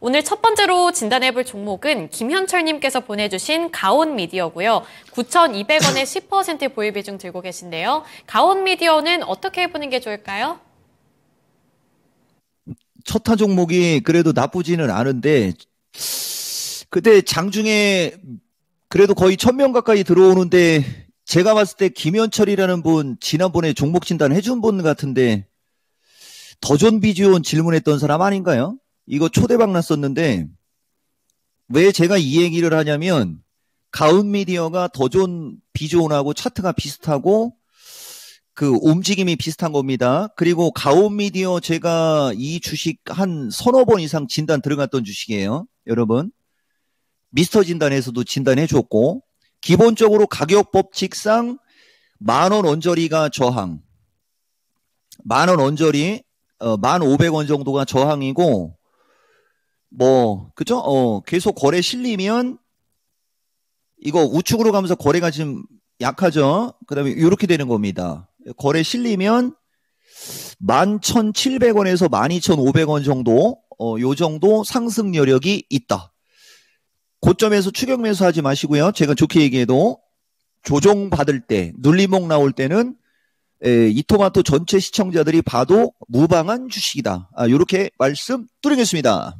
오늘 첫 번째로 진단해 볼 종목은 김현철 님께서 보내주신 가온 미디어고요. 9,200원에 10% 보유 비중 들고 계신데요. 가온 미디어는 어떻게 해보는 게 좋을까요? 첫 타 종목이 그래도 나쁘지는 않은데 그때 장중에 그래도 거의 천 명 가까이 들어오는데 제가 봤을 때 김현철이라는 분 지난번에 종목 진단 해준 분 같은데 더존 비지온 질문했던 사람 아닌가요? 이거 초대박났었는데왜 제가 이 얘기를 하냐면 가은 미디어가 더존 비존하고 차트가 비슷하고 그 움직임이 비슷한 겁니다. 그리고 가온 미디어 제가 이 주식 한 서너 번 이상 진단 들어갔던 주식이에요. 여러분. 미스터 진단에서도 진단해 줬고 기본적으로 가격 법칙상 만 원 언저리가 저항. 만 원 언저리 어, 1,500원 정도가 저항이고 뭐 그죠? 어 계속 거래 실리면 이거 우측으로 가면서 거래가 지금 약하죠. 그다음에 이렇게 되는 겁니다. 거래 실리면 11,700원에서 12,500원 정도 어, 요 정도 상승 여력이 있다. 고점에서 추격 매수하지 마시고요. 제가 좋게 얘기해도 조정 받을 때 눌림목 나올 때는 에, 이토마토 전체 시청자들이 봐도 무방한 주식이다. 아, 요렇게 말씀 드리겠습니다.